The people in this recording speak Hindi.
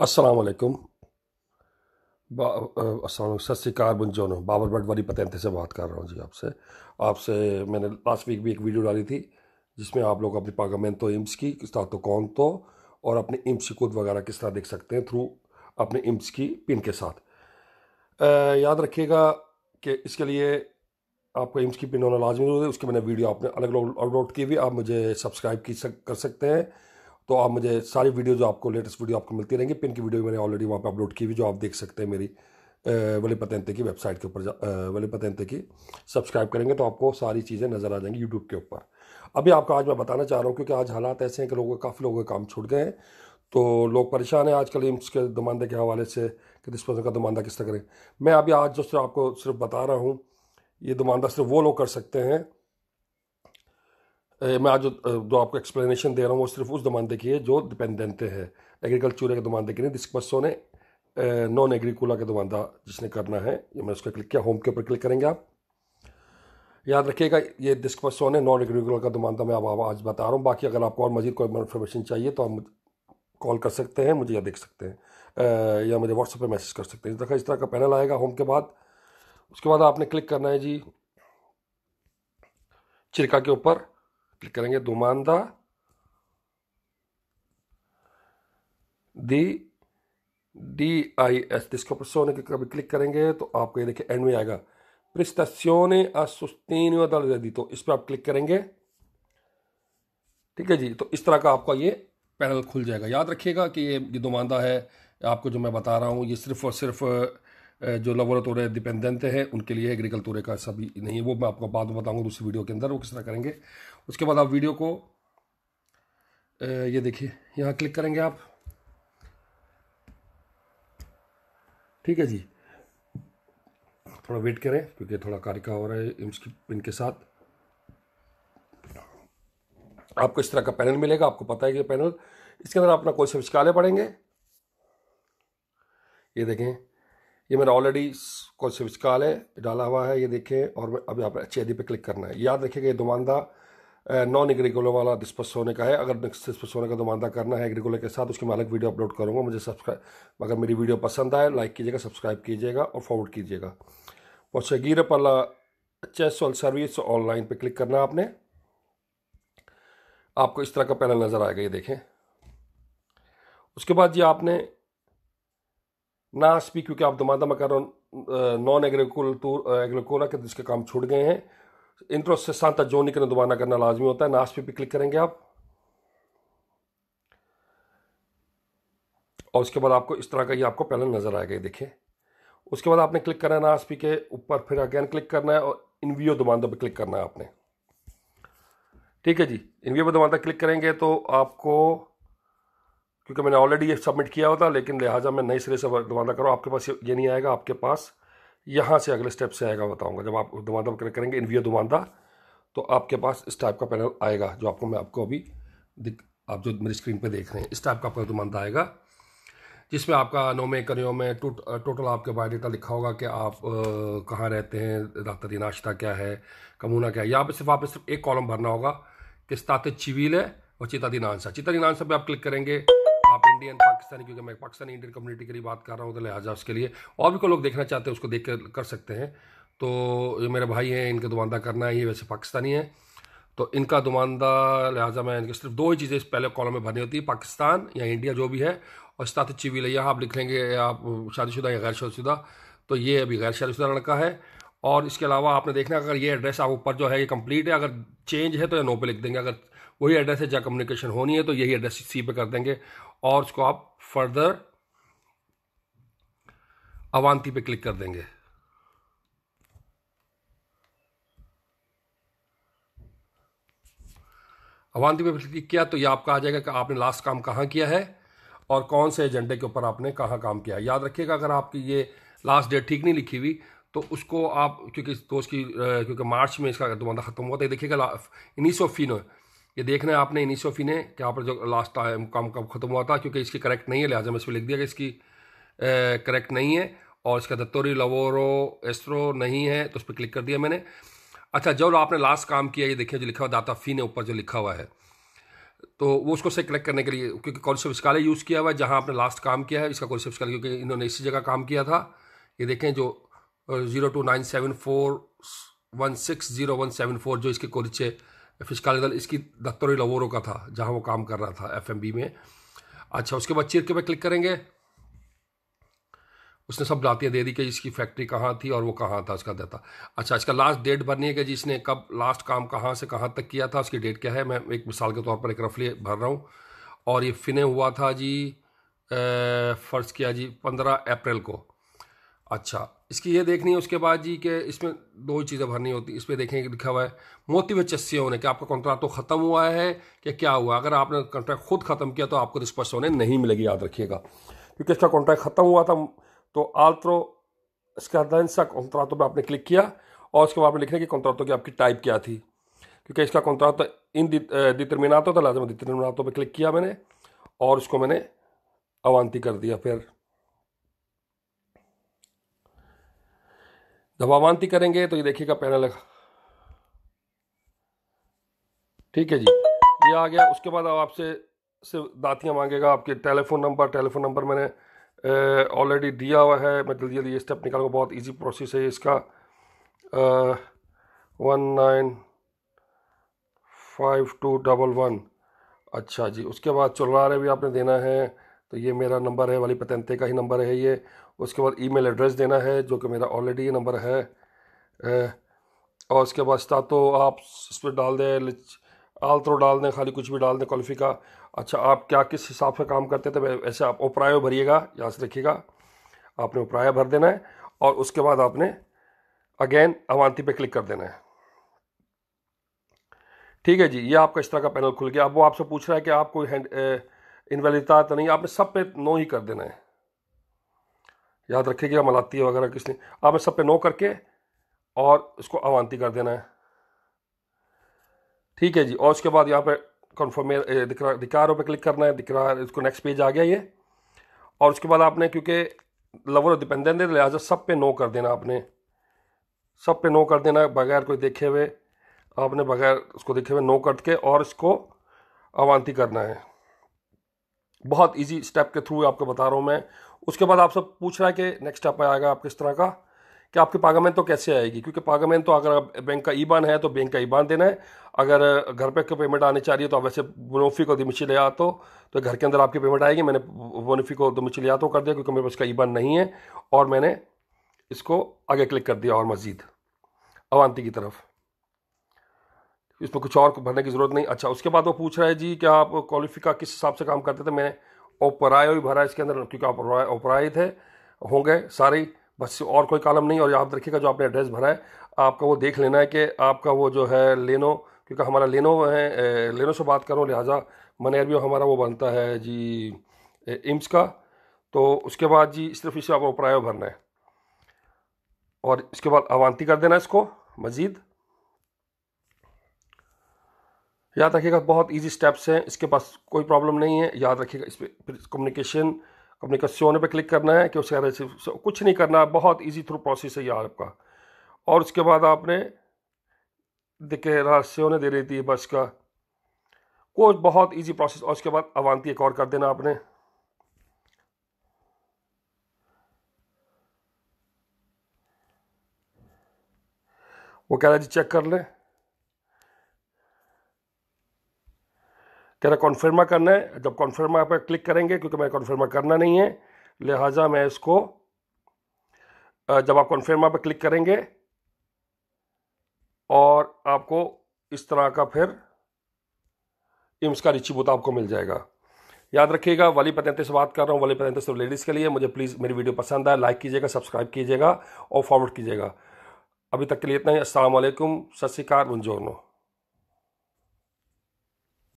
असलकुम असल सत श्रीकार बुंजोनो बाबर भट्ट वाली पतंते से बात कर रहा हूँ जी आपसे आपसे मैंने लास्ट वीक भी एक वीडियो डाली थी जिसमें आप लोग अपनी पागामेंट तो इम्स की किस तरह तो कौन तो और अपने इम्स की कुद वगैरह किस तरह देख सकते हैं थ्रू अपने इम्स की पिन के साथ आ, याद रखिएगा कि इसके लिए आपको इम्स की पिन होना लाजमी जरूरत है उसकी मैंने वीडियो आपने अलग अपलोड की भी आप मुझे सब्सक्राइब की सक, कर सकते हैं तो आप मुझे सारी वीडियो जो आपको लेटेस्ट वीडियो आपको मिलती रहेंगी पिन की वीडियो मैंने ऑलरेडी वहाँ पर अपलोड की हुई जो आप देख सकते हैं मेरी वली पतंते की वेबसाइट के ऊपर वली पतंते की सब्सक्राइब करेंगे तो आपको सारी चीज़ें नज़र आ जाएंगी यूट्यूब के ऊपर अभी आपको आज मैं बताना चाह रहा हूँ क्योंकि आज हालात ऐसे हैं कि लोगों काफ़ी लोगों के काम छूट गए हैं तो लोग परेशान हैं आजकल इम्स के दुमानदे के हवाले से कि डिस्पोजल का दुमांदा किस तरह करें मैं अभी आज जो सिर्फ आपको सिर्फ बता रहा हूँ ये दुमांदा सिर्फ वो लोग कर सकते हैं मैं आज जो जो आपको एक्सप्लेनेशन दे रहा हूँ वो सिर्फ उस दमानदे की है जो डिपेंडेंट है एग्रीकल्चर के दमानदे की नहीं डिस्कसों ने नॉन एग्रीकुला के दमानदा जिसने करना है ये मैं उसका क्लिक किया होम के ऊपर क्लिक करेंगे आप याद रखिएगा ये पर ने नॉन एग्रीकुला का दमानदा मैं आप आज बता रहा हूँ बाकी अगर आपको और मजीद कोई इन्फॉर्मेशन चाहिए तो आप कॉल कर सकते हैं मुझे या देख सकते हैं या मुझे व्हाट्सएप पर मैसेज कर सकते हैं इस तरह इस तरह का पैनल आएगा होम के बाद उसके बाद आपने क्लिक करना है जी चिरका के ऊपर क्लिक करेंगे दुमानदा दी डी आई एस डिस्कॉपरसोने के कभी क्लिक करेंगे तो आपको ये देखिए एंड में आएगा प्रिस्तोने असुस्तीन दर्जदी तो इस पर आप क्लिक करेंगे ठीक है जी तो इस तरह का आपका ये पैनल खुल जाएगा याद रखिएगा कि ये जो दुमानदा है आपको जो मैं बता रहा हूँ ये सिर्फ और सिर्फ जो लवर तोरे डिपेंडेंट हैं उनके लिए एग्रीकल्चर का सभी नहीं है वो मैं आपको बाद में बताऊँगा दूसरी वीडियो के अंदर वो किस तरह करेंगे उसके बाद आप वीडियो को ये देखिए यहाँ क्लिक करेंगे आप ठीक है जी थोड़ा वेट करें क्योंकि थोड़ा कार्य का हो रहा है इसकी इनके साथ आपको इस तरह का पैनल मिलेगा आपको पता है कि पैनल इसके अंदर अपना कोई से पड़ेंगे ये देखें ये मेरा ऑलरेडी कोई से डाला हुआ है ये देखें और अभी आप अच्छी एच पे क्लिक करना है याद रखिएगा ये दुमानदा नॉन एग्रीकोला वाला डिस्पस होने का है अगर डिस्पस होने का दमानदा करना है एग्रीकोला के साथ उसके मैं अलग वीडियो अपलोड करूँगा मुझे सब्सक्राइब अगर मेरी वीडियो पसंद आए लाइक कीजिएगा सब्सक्राइब कीजिएगा और फॉरवर्ड कीजिएगा शगीर पला चेस ऑल सर्विस ऑनलाइन पे क्लिक करना आपने आपको इस तरह का पैनल नज़र आएगा ये देखें उसके बाद जी आपने नास भी क्योंकि आप दमादा मकर नॉन एग्रीकुल एग्रीकोला के जिसके काम छूट गए हैं इंट्रो से सांता जो निकलने दोबारा करना लाजमी होता है नाश पे भी क्लिक करेंगे आप और उसके बाद आपको इस तरह का ये आपको पहले नज़र आएगा देखिए उसके बाद आपने क्लिक करना है नाश पी के ऊपर फिर अगेन क्लिक करना है और वीओ दबांदा पर क्लिक करना है आपने ठीक है जी वीओ पर दबांदा क्लिक करेंगे तो आपको क्योंकि मैंने ऑलरेडी ये सबमिट किया होता लेकिन लिहाजा मैं नए सिरे से दबाना करो आपके पास ये नहीं आएगा आपके पास यहाँ से अगले स्टेप से आएगा बताऊँगा जब आप दुमांदा क्लिक करेंगे इन वीओ दुमादा तो आपके पास इस टाइप का पैनल आएगा जो आपको मैं आपको अभी दिख आप जो मेरी स्क्रीन पर देख रहे हैं इस टाइप का आपका दुमांदा आएगा जिसमें आपका नोमे में करियो में टो, टोटल आपके बायोडेटा लिखा होगा कि आप कहाँ रहते हैं रात दिन नाश्ता क्या है कमूना क्या है यहाँ पर सिर्फ आप सिर्फ एक कॉलम भरना होगा कि स्ताते चिवील है और चिता दिनांसा चिता दिनांसा पर आप क्लिक करेंगे इंडियन पाकिस्तानी क्योंकि मैं पाकिस्तानी इंडियन कम्युनिटी के लिए बात कर रहा हूँ तो लिहाजा उसके लिए और भी कोई लोग देखना चाहते हैं उसको देख कर कर सकते हैं तो ये मेरे भाई हैं इनका दुमानदा करना है ये वैसे पाकिस्तानी है तो इनका दुमानदा लिहाजा मैं इनके सिर्फ दो ही चीज़ें इस पहले कॉलम में भरनी होती है पाकिस्तान या इंडिया जो भी है और साथ चिवी लिया आप लिख लेंगे आप शादीशुदा या गैर शादीशुदा तो ये अभी गैर शादीशुदा लड़का है और इसके अलावा आपने देखना अगर ये एड्रेस आप ऊपर जो है ये कंप्लीट है अगर चेंज है तो ये नो पे लिख देंगे अगर वही एड्रेस है जहाँ कम्युनिकेशन होनी है तो यही एड्रेस सी पे कर देंगे और उसको आप फर्दर अवान्ती पे क्लिक कर देंगे अवान्ती पे क्लिक किया तो ये आपका आ जाएगा कि आपने लास्ट काम कहाँ किया है और कौन से एजेंडे के ऊपर आपने कहाँ काम किया है याद रखिएगा अगर आपकी ये लास्ट डेट ठीक नहीं लिखी हुई तो उसको आप क्योंकि दोस्त तो की क्योंकि मार्च में इसका दुबंदा ख़त्म हुआ था देखिएगा इनिस ऑफ फिनो ये देखना है आपने इनिशोफी ने क्या पर जो लास्ट टाइम काम कब ख़त्म हुआ था क्योंकि इसकी करेक्ट नहीं है लिहाजा मैं इसमें लिख दिया कि इसकी करेक्ट नहीं है और इसका दत्तोरी लवोरो एस्ट्रो नहीं है तो उस पर क्लिक कर दिया मैंने अच्छा जब आपने लास्ट काम किया ये देखिए जो लिखा हुआ दाता फी ने ऊपर जो लिखा हुआ है तो वो उसको से कलेक्ट करने के लिए क्योंकि कॉन्सेप्ट स्काले यूज़ किया हुआ है जहाँ आपने लास्ट काम किया है इसका कॉन्सेप्ट स्काले क्योंकि इन्होंने इसी जगह काम किया था ये देखें जो zero two nine seven four one six zero one seven four जो इसके कोरिचे फिजिकल दल इसकी दफ्तर लवोरो का था जहाँ वो काम कर रहा था एफ में अच्छा उसके बाद चिरके पर पे क्लिक करेंगे उसने सब जातियाँ दे दी कि इसकी फैक्ट्री कहाँ थी और वो कहाँ था इसका देता अच्छा इसका लास्ट डेट भरनी है कि जिसने कब लास्ट काम कहाँ से कहाँ तक किया था उसकी डेट क्या है मैं एक मिसाल के तौर पर एक रफली भर रहा हूँ और ये फिने हुआ था जी फ़र्ज़ किया जी पंद्रह अप्रैल को अच्छा इसकी ये देखनी है उसके बाद जी कि इसमें दो ही चीज़ें भरनी होती इस पर देखें लिखा हुआ है मोती में चस्से होने कि आपका कॉन्ट्रैक्ट तो ख़त्म हुआ है कि क्या हुआ अगर आपने कॉन्ट्रैक्ट खुद ख़त्म किया तो आपको रिस्पर्स होने नहीं मिलेगी याद रखिएगा क्योंकि इसका कॉन्ट्रैक्ट ख़त्म हुआ था तो आल्त्रो इसका दिन सा कॉन्ट्रातों पर आपने क्लिक किया और उसके बाद आपने लिखना कि कॉन्ट्रातों की आपकी टाइप क्या थी क्योंकि इसका कॉन्ट्रात इन दितरमिनातों था लाजम दितरमिनातों पर क्लिक किया मैंने और उसको मैंने अवानती कर दिया फिर जब करेंगे तो ये देखिएगा पैनल ठीक है जी ये आ गया उसके बाद अब आपसे सिर्फ दातियाँ मांगेगा आपके टेलीफोन नंबर टेलीफोन नंबर मैंने ऑलरेडी दिया हुआ है मैं जल्दी जल्दी ये स्टेप निकालूंगा बहुत इजी प्रोसेस है इसका one nine five two double one अच्छा जी उसके बाद चुलवारे भी आपने देना है तो ये मेरा नंबर है वाली पतंते का ही नंबर है ये उसके बाद ईमेल एड्रेस देना है जो कि मेरा ऑलरेडी नंबर है और उसके बाद तो आप उस पर डाल दें आलत्रो डाल दें खाली कुछ भी डाल दें कॉलफी का अच्छा आप क्या किस हिसाब से काम करते थे ऐसे आप उपराय भरिएगा यहाँ से रखिएगा आपने ओपराया भर देना है और उसके बाद आपने अगेन अवान्ती पे क्लिक कर देना है ठीक है जी ये आपका इस तरह का पैनल खुल गया अब वो आपसे पूछ रहा है कि आप कोई हैंड ए, इनवैलिडता तो नहीं आपने सब पे नो ही कर देना है याद रखिएगा मलाती वगैरह किस लिए आपने सब पे नो करके और इसको अवानती कर देना है ठीक है जी और उसके बाद यहाँ पे कन्फर्मे दिकरा दिकारों पे क्लिक करना है दिकरार इसको नेक्स्ट पेज आ गया ये और उसके बाद आपने क्योंकि लवर और डिपेंडेंट है लिहाजा सब पे नो कर देना आपने सब पे नो कर देना बगैर कोई देखे हुए आपने बगैर उसको देखे हुए नो करके और इसको अवानती करना है बहुत इजी स्टेप के थ्रू आपको बता रहा हूँ मैं उसके बाद आप सब पूछ रहा है कि नेक्स्ट स्टेप आएगा आप किस तरह का कि आपकी पागामेंट तो कैसे आएगी क्योंकि पागामेंट तो अगर बैंक का ईबान है तो बैंक का ईबान देना है अगर घर पे कोई पेमेंट आनी चाहिए तो आप वैसे बोनोफी को दिमिची ले आते हो तो घर के अंदर आपकी पेमेंट आएगी मैंने बोनोफी को दिमिची ले आते कर दिया क्योंकि मेरे पास का ईबान नहीं है और मैंने इसको आगे क्लिक कर दिया और मज़ीद अवानती की तरफ पर कुछ और भरने की ज़रूरत नहीं अच्छा उसके बाद वो पूछ रहा है जी कि आप क्वालिफिका किस हिसाब से काम करते थे मैंने ओपरायो भी भरा इसके अंदर क्योंकि आप ओपराय थे होंगे सारे बस और कोई कॉलम नहीं और याद रखिएगा जो आपने एड्रेस भरा है आपका वो देख लेना है कि आपका वो जो है लेनो क्योंकि हमारा लेनो है लेनो से बात करो लिहाजा मनेर भी हमारा वो बनता है जी इम्स का तो उसके बाद जी सिर्फ इसे आपको ओपरायो भरना है और इसके बाद अवान्ती कर देना इसको मज़ीद याद रखिएगा बहुत ईजी स्टेप्स हैं इसके पास कोई प्रॉब्लम नहीं है याद रखिएगा इस पर कम्युनिकेशन कम्युनिकेशन पे क्लिक करना है कि उसके बाद कुछ नहीं करना बहुत ईजी थ्रू प्रोसेस है यार आपका और उसके बाद आपने देखे रहा दे रही थी बस का कोई बहुत ईजी प्रोसेस और उसके बाद अवानती एक और कर देना आपने वो कह रहा है जी चेक कर लें तेरा कॉन्फर्मा करना है जब कॉन्फर्मा पर क्लिक करेंगे क्योंकि मैं कॉन्फर्मा करना नहीं है लिहाजा मैं इसको जब आप कॉन्फर्मा पर क्लिक करेंगे और आपको इस तरह का फिर इम्स का बुता आपको मिल जाएगा याद रखिएगा वाली पतंते से बात कर रहा हूँ वाली पतंते सिर्फ लेडीज़ के लिए मुझे प्लीज़ मेरी वीडियो पसंद आए लाइक कीजिएगा सब्सक्राइब कीजिएगा और फॉरवर्ड कीजिएगा अभी तक के लिए इतना ही असलम सत मंजोर नो